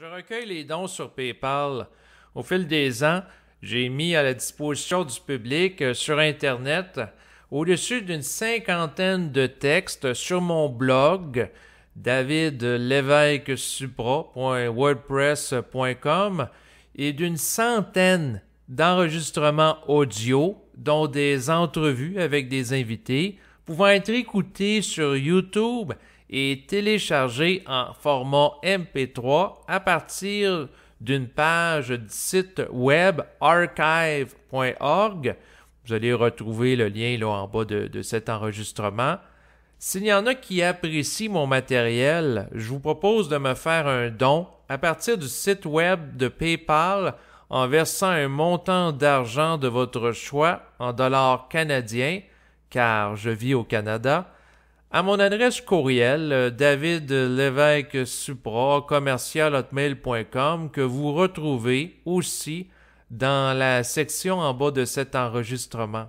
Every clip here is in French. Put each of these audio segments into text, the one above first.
Je recueille les dons sur PayPal. Au fil des ans, j'ai mis à la disposition du public euh, sur Internet au-dessus d'une cinquantaine de textes sur mon blog davidlevesque et d'une centaine d'enregistrements audio, dont des entrevues avec des invités, pouvant être écoutés sur YouTube et téléchargé en format MP3 à partir d'une page du site web archive.org. Vous allez retrouver le lien là en bas de, de cet enregistrement. S'il y en a qui apprécient mon matériel, je vous propose de me faire un don à partir du site web de PayPal en versant un montant d'argent de votre choix en dollars canadiens, car je vis au Canada, à mon adresse courriel, euh, David Supra, que vous retrouvez aussi dans la section en bas de cet enregistrement.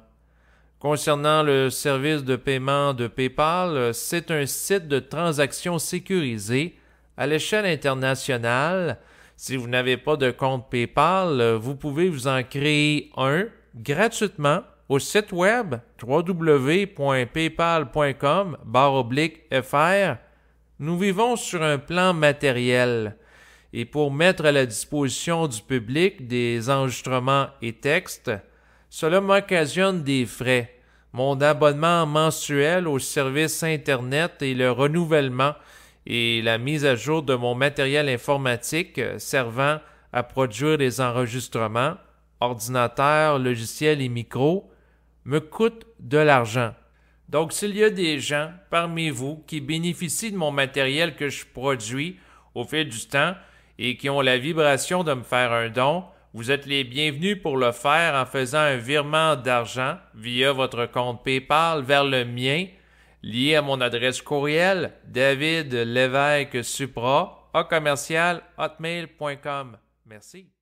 Concernant le service de paiement de PayPal, euh, c'est un site de transactions sécurisées à l'échelle internationale. Si vous n'avez pas de compte PayPal, euh, vous pouvez vous en créer un gratuitement au site web www.paypal.com fr, nous vivons sur un plan matériel et pour mettre à la disposition du public des enregistrements et textes, cela m'occasionne des frais. Mon abonnement mensuel au service Internet et le renouvellement et la mise à jour de mon matériel informatique servant à produire les enregistrements, ordinateurs, logiciels et micros, me coûte de l'argent. Donc s'il y a des gens parmi vous qui bénéficient de mon matériel que je produis au fil du temps et qui ont la vibration de me faire un don, vous êtes les bienvenus pour le faire en faisant un virement d'argent via votre compte PayPal vers le mien, lié à mon adresse courriel david supra commercial hotmail.com. Merci.